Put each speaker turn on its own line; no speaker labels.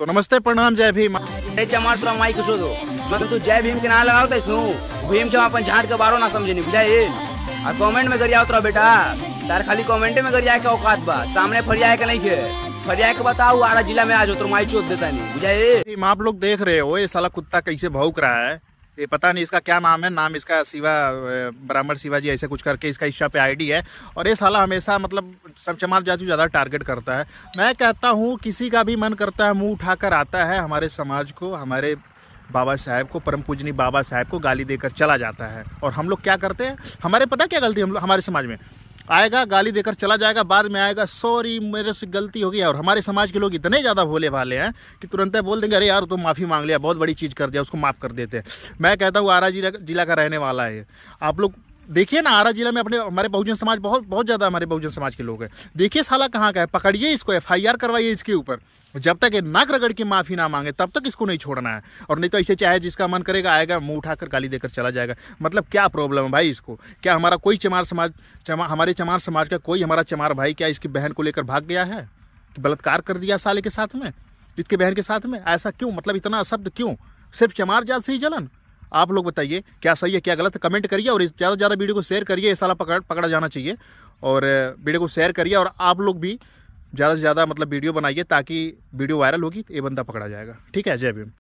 तो नमस्ते प्रणाम जय भीम अरे चमार तुरा माई कुछ दो मतलब तू जय भीम के नाम लगाओ तो सुनो भीम के अपन झाट के बारो ना समझे नहीं बुझाए आ कमेंट में कर जाओ तुरा बेटा तार खाली कमेंट में कर जाए के औकात बा सामने जाए के नहीं के फरिया के बताओ आरा जिला में आज हो माई छोड़ देता नहीं
बुझाए आप लोग देख रहे हो ये साला कुत्ता कैसे भौंक रहा है ये पता नहीं इसका क्या नाम है नाम इसका शिवा ब्राह्मण शिवाजी ऐसे कुछ करके इसका इच्छा पे आईडी है और ये साला हमेशा मतलब चमार जाति ज़्यादा टारगेट करता है मैं कहता हूँ किसी का भी मन करता है मुँह उठाकर आता है हमारे समाज को हमारे बाबा साहेब को परम पूजनी बाबा साहेब को गाली देकर चला जाता है और हम लोग क्या करते हैं हमारे पता क्या गलती हम लोग हमारे समाज में आएगा गाली देकर चला जाएगा बाद में आएगा सॉरी मेरे से गलती हो गई और हमारे समाज के लोग इतने ज़्यादा भोले भाले हैं कि तुरंत बोल देंगे अरे यार तुम तो माफ़ी मांग लिया बहुत बड़ी चीज़ कर दिया उसको माफ़ कर देते हैं मैं कहता हूँ आरा जिला का रहने वाला है आप लोग देखिए ना आरा जिला में अपने हमारे बहुजन समाज बहुत बहुत ज़्यादा हमारे बहुजन समाज के लोग हैं देखिए साला कहाँ का है पकड़िए इसको एफ करवाइए इसके ऊपर जब तक ये नाक रगड़ के माफ़ी ना मांगे तब तक इसको नहीं छोड़ना है और नहीं तो ऐसे चाहे जिसका मन करेगा आएगा मुंह उठाकर गाली देकर चला जाएगा मतलब क्या प्रॉब्लम है भाई इसको क्या हमारा कोई चमार समाज चमा हमारे चमार समाज का कोई हमारा चमार भाई क्या इसकी बहन को लेकर भाग गया है तो बलात्कार कर दिया साले के साथ में इसके बहन के साथ में ऐसा क्यों मतलब इतना अशब्द क्यों सिर्फ चमार जात से ही जलन आप लोग बताइए क्या सही है क्या गलत है कमेंट करिए और ज़्यादा से ज़्यादा वीडियो को शेयर करिए ऐसा पकड़ पकड़ा जाना चाहिए और वीडियो को शेयर करिए और आप लोग भी ज़्यादा से ज़्यादा मतलब वीडियो बनाइए ताकि वीडियो वायरल होगी तो ये बंदा पकड़ा जाएगा ठीक है जय भीम